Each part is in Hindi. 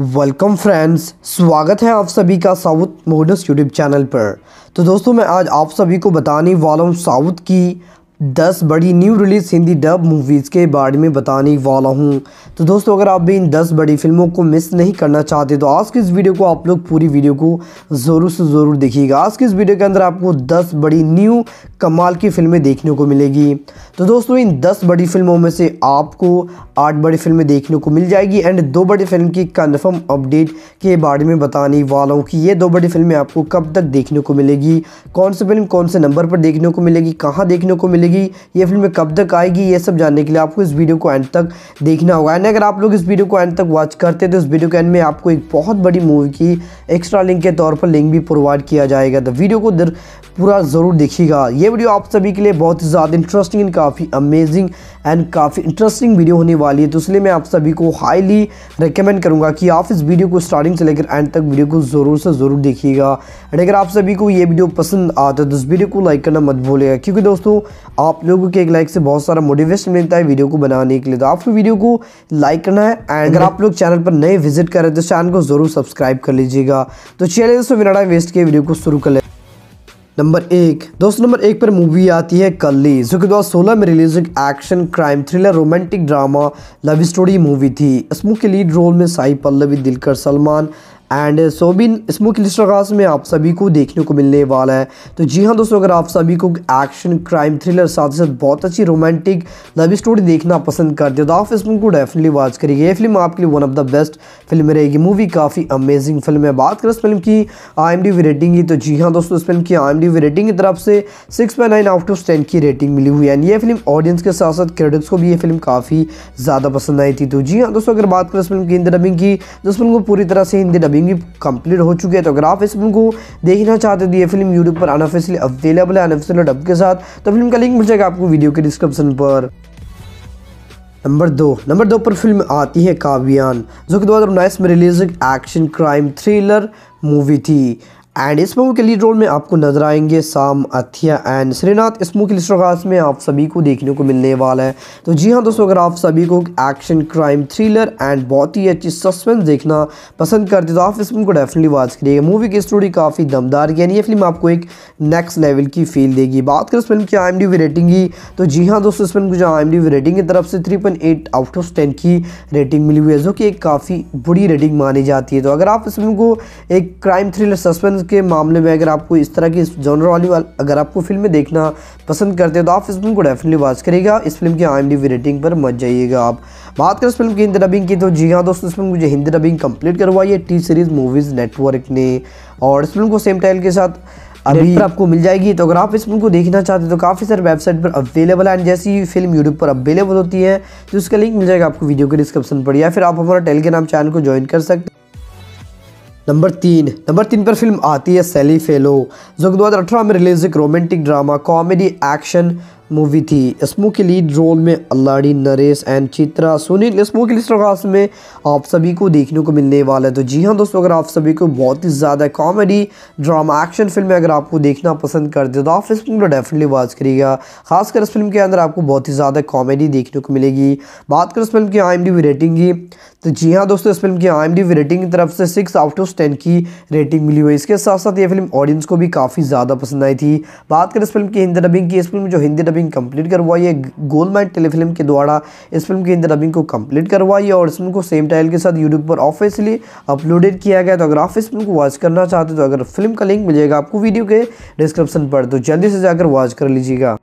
वेलकम फ्रेंड्स स्वागत है आप सभी का साउथ मोडस यूट्यूब चैनल पर तो दोस्तों मैं आज आप सभी को बताने वाला हूँ साउथ की दस बड़ी new release Hindi dub movies के बारे में बताने वाला हूँ तो दोस्तों अगर आप भी इन दस बड़ी फिल्मों को मिस नहीं करना चाहते तो आज की इस वीडियो को आप लोग पूरी वीडियो को ज़रूर से ज़रूर देखिएगा आज की इस वीडियो के अंदर आपको दस बड़ी न्यू कमाल की फिल्में देखने को मिलेगी तो दोस्तों इन दस बड़ी फिल्मों में से आपको आठ बड़ी फिल्में देखने को मिल जाएगी एंड दो बड़ी फिल्म की कन्फर्म अपडेट के बारे में बताने वाला हूँ कि ये दो बड़ी फिल्में आपको कब तक देखने को मिलेगी कौन सी फिल्म कौन से नंबर पर देखने को मिलेगी कहाँ देखने को मिलेगी चलेगी ये फिल्म कब तक आएगी ये सब जानने के लिए आपको इस वीडियो को एंड तक देखना होगा एंड अगर आप लोग इस वीडियो को एंड तक वॉच करते हैं तो इस वीडियो के एंड में आपको एक बहुत बड़ी मूवी की एक्स्ट्रा लिंक के तौर पर लिंक भी प्रोवाइड किया जाएगा तो वीडियो को पूरा ज़रूर देखिएगा ये वीडियो आप सभी के लिए बहुत ही ज़्यादा इंटरेस्टिंग एंड काफ़ी अमेजिंग एंड काफ़ी इंटरेस्टिंग वीडियो होने वाली है तो इसलिए मैं आप सभी को हाईली रिकमेंड करूँगा कि आप इस वीडियो को स्टार्टिंग से लेकर एंड तक वीडियो को ज़रूर से ज़रूर देखिएगा एंड अगर आप सभी को ये वीडियो पसंद आता है तो उस वीडियो को लाइक करना मत भूलेगा क्योंकि दोस्तों आप लोगों के एक लाइक से बहुत सारा मोटिवेशन मिलता है वीडियो को बनाने के लिए तो आपको वीडियो को लाइक करना है एंड अगर आप लोग चैनल पर नए विजिट करें तो चैनल को ज़रूर सब्सक्राइब कर लीजिएगा तो चलिए दोस्तों बिना वेस्ट के वीडियो को शुरू कर ले नंबर एक दोस्तों नंबर एक पर मूवी आती है कल्ली जो कि दो में रिलीज एक action crime thriller romantic drama love story movie थी इस मूवी के लीड रोल में साई पल्लवी दिलकर सलमान एंड सोबिन स्मोकी लिस्टरगास में आप सभी को देखने को मिलने वाला है तो जी हाँ दोस्तों अगर आप सभी को एक्शन क्राइम थ्रिलर साथ ही साथ बहुत अच्छी रोमांटिक लव स्टोरी देखना पसंद करते हो तो आप इस फिल्म को डेफिनेटली वॉच करिए ये फिल्म आपके लिए one of the best film रहेगी मूवी काफ़ी अमेजिंग फिल्म है बात करें इस फिल्म की आई रेटिंग की तो जी हाँ दोस्तों इस फिल्म की आई रेटिंग की तरफ से six point nine out of ten की रेटिंग मिली हुई है एंड ये फिल्म ऑडियंस के साथ साथ क्रेडिट्स को भी ये फिल्म काफ़ी ज़्यादा पसंद आई थी तो जी हाँ दोस्तों अगर बात करें इस फिल्म की हिंदी डबिंग की तो इस फिल्म को पूरी तरह से हिंदी डबिंग रिव्यू भी कंप्लीट हो चुकी है तो अगर आप इस फिल्म को देखना चाहते हो तो ये फिल्म यूट्यूब पर अनऑफिशियली अवेलेबल है अनऑफिशियल डब के साथ तो फिल्म का लिंक मिल जाएगा आपको वीडियो के डिस्क्रिप्शन पर नंबर दो नंबर दो पर फिल्म आती है काव्यान जो कि दो में release action crime thriller movie थी एंड इस मूवी के लीड रोल में आपको नजर आएंगे साम अथिया एंड श्रीनाथ इस मूवी की लिस्टोगास में आप सभी को देखने को मिलने वाला है तो जी हाँ दोस्तों अगर आप सभी को एक्शन क्राइम थ्रिलर एंड बहुत ही अच्छी सस्पेंस देखना पसंद करते तो आप इस मूवी को डेफिनेटली वॉच करिएगा मूवी की स्टोरी काफ़ी दमदार यानी ये फिल्म आपको एक नेक्स्ट लेवल की फील देगी बात करें इस फिल्म की आई एम रेटिंग की तो जी हाँ दोस्तों इस फिल्म को जो आई एम रेटिंग की तरफ से थ्री आउट ऑफ टेन की रेटिंग मिली हुई है जो कि एक काफ़ी बुरी रेटिंग मानी जाती है तो अगर आप इस फिल्म को एक क्राइम थ्रिलर सस्पेंस फिल्म के मामले में अगर आपको इस तरह की जॉनर वाली वाल, अगर आपको फिल्में देखना पसंद करते हैं तो आप इस फिल्म को डेफिनेटली वॉच करेगा इस फिल्म की आई रेटिंग पर मत जाइएगा आप बात करें इस फिल्म की हिंदी डबिंग की तो जी हाँ दोस्तों इस फिल्म मुझे हिंदी डबिंग कम्प्लीट करवाई है टी सीरीज़ मूवीज़ नेटवर्क ने और इस फिल्म को सेम टाइल के साथ अभी पर आपको मिल जाएगी तो अगर आप इस फिल्म को देखना चाहते हैं तो काफ़ी सारे वेबसाइट पर अवेलेबल है एंड जैसी फिल्म यूट्यूब पर अवेलेबल होती है तो उसका लिंक मिल जाएगा आपको वीडियो के डिस्क्रिप्शन पर या फिर आप हमारा टेलीग्राम चैनल को ज्वाइन कर सकते हैं नंबर तीन नंबर तीन पर फिल्म आती है सेली फेलो जो कि दो में रिलीज एक romantic drama comedy action movie थी इसमो के लीड रोल में अल्लाड़ी नरेश एंड चित्रा सुनील इसमो की लिस्ट में आप सभी को देखने को मिलने वाला है तो जी हाँ दोस्तों अगर आप सभी को बहुत ही ज़्यादा कॉमेडी ड्रामा एक्शन फिल्म अगर आपको देखना पसंद करते हो तो आप इस फिल्म को डेफिनेटली वॉच करिएगा खासकर इस फिल्म के अंदर आपको बहुत ही ज़्यादा कॉमेडी देखने को मिलेगी बात करें इस फिल्म की आई रेटिंग की तो जी हाँ दोस्तों इस फिल्म की आई रेटिंग की तरफ से सिक्स आउट ऑफ टेन की रेटिंग मिली हुई इसके साथ साथ ये फिल्म ऑडियंस को भी काफ़ी ज़्यादा पसंद आई थी बात करें इस फिल्म की हिंदी डबिंग की इस फिल्म जो हिंदी डबिंग डबिंग कंप्लीट करवाई है गोल गोलमैट टेलीफिल्म के द्वारा इस फिल्म के अंदर डबिंग को कंप्लीट करवाई है और इस फिल्म को सेम टाइल के साथ यूट्यूब पर ऑफिसली अपलोडेड किया गया तो अगर आप इस फिल्म को वॉच करना चाहते हो तो अगर फिल्म का लिंक मिलेगा आपको वीडियो के डिस्क्रिप्शन पर तो जल्दी से जाकर वॉच कर लीजिएगा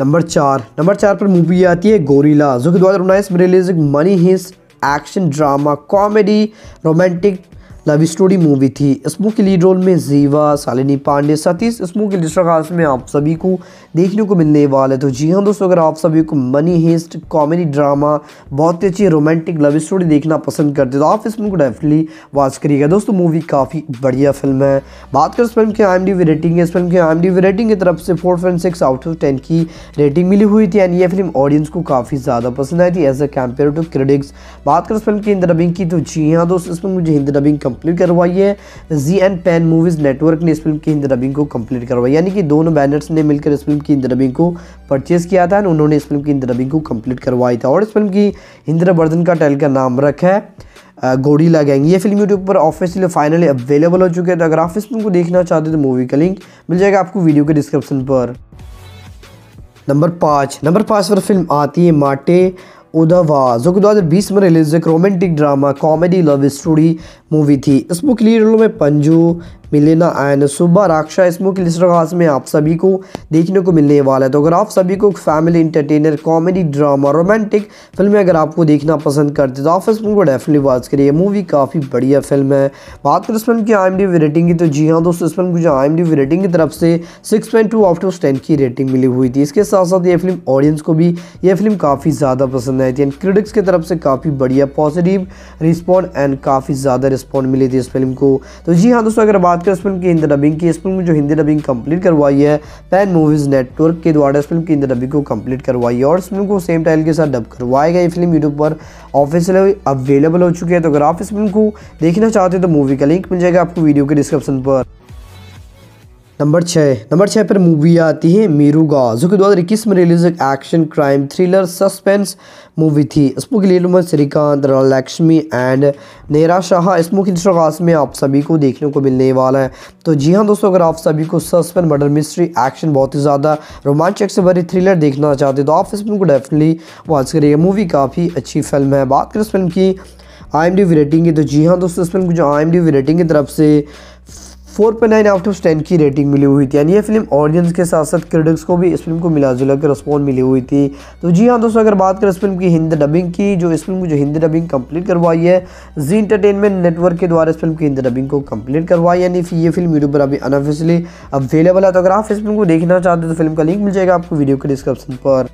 नंबर चार नंबर चार पर मूवी आती है गोरीला जो कि दो हज़ार उन्नीस में रिलीज मनी हिस्स action drama comedy romantic love story movie थी इसमो के लीड रोल में जीवा सालिनी पांडे सतीश इसमो के दूसरा खास में आप सभी को देखने को मिलने वाला है तो जी हाँ दोस्तों अगर आप सभी को मनी हिस्ट कॉमेडी ड्रामा बहुत ही अच्छी रोमांटिक लव स्टोरी देखना पसंद करते तो आप इस फिल्म को डेफिनेटली वॉच करिएगा दोस्तों मूवी काफ़ी बढ़िया फिल्म है बात करें इस फिल्म की आई एम रेटिंग है इस फिल्म की आई एम रेटिंग की तरफ से four point six out of ten की रेटिंग मिली हुई थी एंड ये फिल्म ऑडियंस को काफ़ी ज़्यादा पसंद आई थी as a compare to critics बात करें इस फिल्म की हिंदी डबिंग की तो जी हाँ दोस्तों इस फिल्म मुझे हिंदी डबिंग कंप्लीट करवाई है जी एंड पैन मूवीज़ नेटवर्क ने इस फिल्म की हिंद डबिंग को कंप्लीट करवाई यानी कि दोनों बैनर्स ने मिलकर इस फिल्म की हिंद डबिंग को परचेज किया था उन्होंने इस फिल्म की हिंद डबिंग को कंप्लीट करवाई था और इस फिल्म की इंदिरा बर्धन का टैल का नाम रख है गोडीला गैंग ये फिल्म यूट्यूब पर ऑफिशियली फाइनली अवेलेबल हो चुके हैं तो अगर आप इस फिल्म को देखना चाहते हैं तो मूवी का लिंक मिल जाएगा आपको वीडियो के डिस्क्रिप्शन पर नंबर पाँच नंबर पाँच पर फिल्म आती है माटे उदवा जो कि दो हज़ार बीस में रिलीज एक romantic drama comedy love story movie थी इस बुक लीड लिए रोल में पंजू मिलेना एंड सुबह राक्षा इस मुख्य खास में आप सभी को देखने को मिलने वाला है तो अगर आप सभी को family entertainer comedy drama romantic फिल्में अगर आपको देखना पसंद करते तो आप इस मूवी को डेफिनेटली वॉच करिए मूवी काफ़ी बढ़िया फिल्म है बात करें इस फिल्म की आई एम डी रेटिंग की तो जी हाँ दोस्तों इस फिल्म को जो आई रेटिंग की तरफ से six point two out of ten की रेटिंग मिली हुई थी इसके साथ साथ ये फिल्म ऑडियंस को भी ये फिल्म काफ़ी ज़्यादा पसंद आई थी एंड क्रिटिक्स की तरफ से काफ़ी बढ़िया पॉजिटिव रिस्पॉन्ड एंड काफ़ी ज़्यादा रिस्पॉन्ड मिली थी इस फिल्म को तो जी हाँ दोस्तों अगर बात बात करें उस फिल्म की हिंदी डबिंग की इस फिल्म में जो हिंदी डबिंग कंप्लीट करवाई है पैन मूवीज़ नेटवर्क के द्वारा इस फिल्म की हिंदी डबिंग को कंप्लीट करवाई है और इस फिल्म को सेम टाइल के साथ डब करवाया गया ये फिल्म यूट्यूब पर ऑफिशियली अवेलेबल हो चुकी है तो अगर आप इस फिल्म को देखना चाहते हो तो मूवी का लिंक मिल जाएगा आपको वीडियो के डिस्क्रिप्शन पर नंबर छः नंबर छः पर मूवी आती है मीरूगा जो कि दो इक्कीस में रिलीज एक action crime thriller suspense movie थी इस मुख्य गिलील में श्रीकांत लक्ष्मी एंड नेरा शाह इस मुख्य कास्ट में आप सभी को देखने को मिलने वाला है तो जी हाँ दोस्तों अगर आप सभी को सस्पेंस मर्डर मिस्ट्री एक्शन बहुत ही ज़्यादा रोमांचक से भरी थ्रिलर देखना चाहते तो आप इस फिल्म को डेफिनेटली वॉच करिए मूवी काफ़ी अच्छी फिल्म है बात करें इस फिल्म की आई एम डी रेटिंग की तो जी हाँ दोस्तों इस फिल्म की जो आई एम डी रेटिंग की तरफ से फोर पे नाइन आउट ऑफ टेन की रेटिंग मिली हुई थी यानी ये फिल्म ऑडियंस के साथ साथ क्रिटिक्स को भी इस फिल्म को मिला जुला के रिस्पॉन्ड मिली हुई थी तो जी हाँ दोस्तों अगर बात करें इस फिल्म की हिंदी डबिंग की जो इस फिल्म को जो हिंदी डबिंग कंप्लीट करवाई है जी इंटरटेनमेंट नेटवर्क के द्वारा इस फिल्म की हिंदी डबिंग को कंप्लीट करवाई यानी ये फिल्म यूट्यूब पर अभी अनऑफिशियली अवेलेबल है तो अगर आप इस फिल्म को देखना चाहते हो तो फिल्म का लिंक मिल जाएगा आपको वीडियो के डिस्क्रिप्शन पर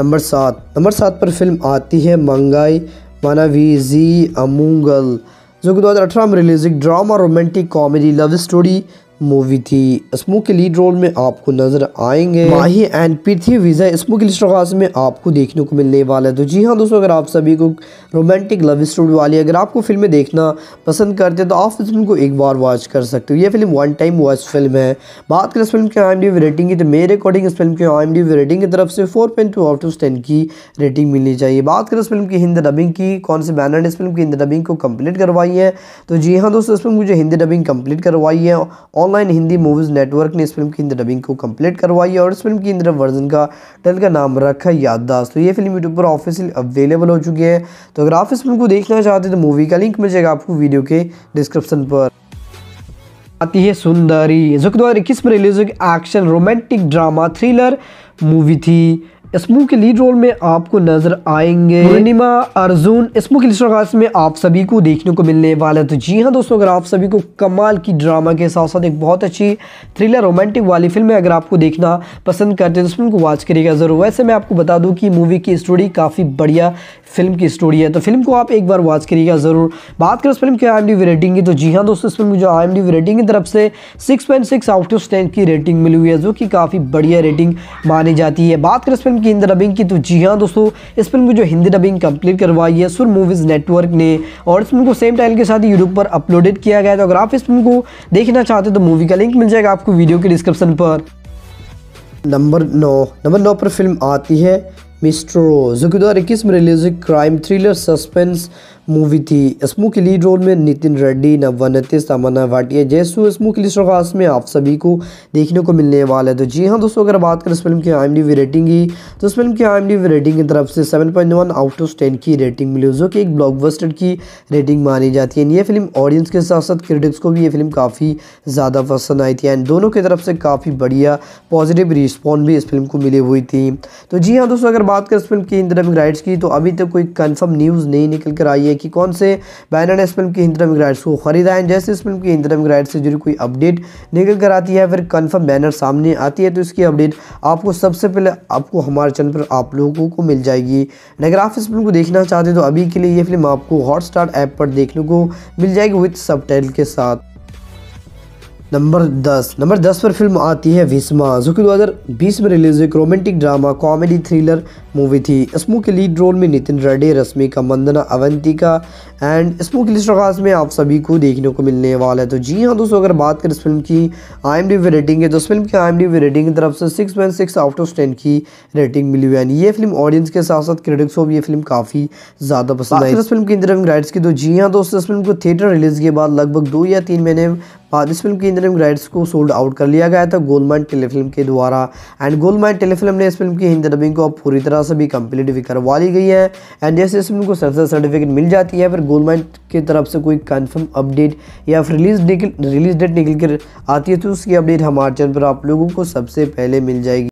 नंबर सात नंबर सात पर फिल्म आती है मंगाई मानावी जी अमूंगल जो कि 2018 में रिलीज एक drama romantic comedy love story movie थी स्मू के लीड रोल में आपको नजर आएंगे माही एंड पृथ्वी विजय स्मू के लिस्ट में आपको देखने को मिलने वाला है तो जी हाँ दोस्तों अगर आप सभी को रोमांटिक लव स्टोरी वाली अगर आपको फिल्में देखना पसंद करते हैं तो आप इस फिल्म को एक बार वॉच कर सकते हो ये film one time watch film है बात करें इस फिल्म की आई रेटिंग की तो मेरे अकॉर्डिंग इस फिल्म की आई रेटिंग की तरफ से four point two out of ten की रेटिंग मिलनी चाहिए बात करें इस फिल्म की हिंदी डबिंग की कौन से बैनर ने इस फिल्म की हिंदी डबिंग को कम्प्लीट करवाई है तो जी हाँ दोस्तों इस फिल्म मुझे हिंदी डबिंग कम्प्लीट करवाई है ऑनलाइन हिंदी मूवीज़ नेटवर्क ने इस फिल्म की हिंदी डबिंग को कंप्लीट करवाई है और इस फिल्म की हिंदी वर्जन का टल का नाम रखा याददाश्त तो ये फिल्म यूट्यूब पर ऑफिसियल अवेलेबल हो चुकी है तो अगर आप इस फिल्म को देखना चाहते हैं तो मूवी का लिंक मिल जाएगा आपको वीडियो के डिस्क्रिप्शन पर आती है सुंदरी जो कि दो हज़ार इक्कीस में रिलीज हुई action romantic drama thriller movie थी इसमू के लीड रोल में आपको नजर आएंगे पूर्णिमा अर्जुन इसमू की लिस्ट में आप सभी को देखने को मिलने वाला है तो जी हाँ दोस्तों अगर आप सभी को कमाल की ड्रामा के साथ साथ एक बहुत अच्छी थ्रिलर रोमांटिक वाली फिल्म अगर आपको देखना पसंद करते हैं तो उसमें फिल्म वॉच करिएगा ज़रूर वैसे मैं आपको बता दूँ कि मूवी की स्टोरी काफ़ी बढ़िया फिल्म की स्टोरी है तो फिल्म को आप एक बार वॉच करिएगा ज़रूर बात करें उस फिल्म की आई एम रेटिंग की तो जी हाँ दोस्तों इस फिल्म को जो आई एम रेटिंग की तरफ से six point six out of ten की रेटिंग मिली हुई है जो कि काफ़ी बढ़िया रेटिंग मानी जाती है बात करें फिल्म की हिंदी डबिंग की तो जी हाँ दोस्तों इस फिल्म को जो हिंदी डबिंग कंप्लीट करवाई है सुर मूवीज़ नेटवर्क ने और इस फिल्म को सेम टाइम के साथ यूट्यूब पर अपलोडेड किया गया तो अगर आप इस फिल्म को देखना चाहते हो तो मूवी का लिंक मिल जाएगा आपको वीडियो के डिस्क्रिप्शन पर नंबर नौ नंबर नौ पर फिल्म आती है मिस्ट्रो जो कि दो हज़ार इक्कीस में रिलीज हुई क्राइम थ्रिलर सस्पेंस मूवी थी इसमू के लीड रोल में नितिन रेड्डी नवनत सामना भाटिया जैसू इसमू की लिस्ट खास में आप सभी को देखने को मिलने वाला है तो जी हाँ दोस्तों अगर बात करें इस फिल्म की आई एम रेटिंग की तो इस फिल्म की आई एम रेटिंग की तरफ से seven point one out of ten की रेटिंग मिली जो कि एक ब्लॉकबस्टर की रेटिंग मानी जाती है ये फिल्म ऑडियंस के साथ साथ क्रिटिक्स को भी ये फिल्म काफ़ी ज़्यादा पसंद आई थी एंड दोनों की तरफ से काफ़ी बढ़िया पॉजिटिव रिस्पॉन्स भी इस फिल्म को मिली हुई थी तो जी हाँ दोस्तों अगर बात करें इस फिल्म की इन राइट्स की तो अभी तक कोई कन्फर्म न्यूज़ नहीं निकल कर आई है कि कौन से बैनर ने इस फिल्म की हिंदरम राइट्स को ख़रीदा है जैसे इस फिल्म की हिंदरम राइट्स से जुड़ी कोई अपडेट निकल कर आती है फिर कन्फर्म बैनर सामने आती है तो इसकी अपडेट आपको सबसे पहले आपको हमारे चैनल पर आप लोगों को मिल जाएगी अगर आप इस फिल्म को देखना चाहते हैं तो अभी के लिए ये फिल्म आपको हॉटस्टार ऐप पर देखने को मिल जाएगी विथ सब के साथ नंबर दस नंबर दस पर फिल्म आती है विस्मा जो कि 2020 में रिलीज एक romantic drama comedy thriller movie थी इसमो के लीड रोल में नितिन रेड्डी रश्मिका मंदना अवंतिका एंड इसमो की लिस्ट में आप सभी को देखने को मिलने वाला है तो जी हाँ दोस्तों अगर बात करें इस फिल्म की आई एम रेटिंग है तो इस फिल्म की आई एम रेटिंग की तरफ से six point six out of ten की रेटिंग मिली हुई है ये फिल्म ऑडियंस के साथ साथ क्रिटिक्स को भी ये फिल्म काफ़ी ज़्यादा पसंद आई इस फिल्म की इंटरव्यू राइट्स की तो जी हाँ दोस्तों इस फिल्म को थिएटर रिलीज़ के बाद लगभग दो या तीन महीने हाँ, इस फिल्म की इंद्रम राइट्स को सोल्ड आउट कर लिया गया था गोलमाइन टेलीफिल्म के द्वारा एंड गोलमाइन टेलीफिल्म ने इस फिल्म की हिंदी डबिंग को अब पूरी तरह से भी कंप्लीट भी करवा ली गई है एंड जैसे इस फिल्म को सेंसर सर्टिफिकेट मिल जाती है फिर गोलमाइन की तरफ से कोई कन्फर्म अपडेट या फिर रिलीज रिलीज डेट निकल कर आती है तो उसकी अपडेट हमारे चैनल पर आप लोगों को सबसे पहले मिल जाएगी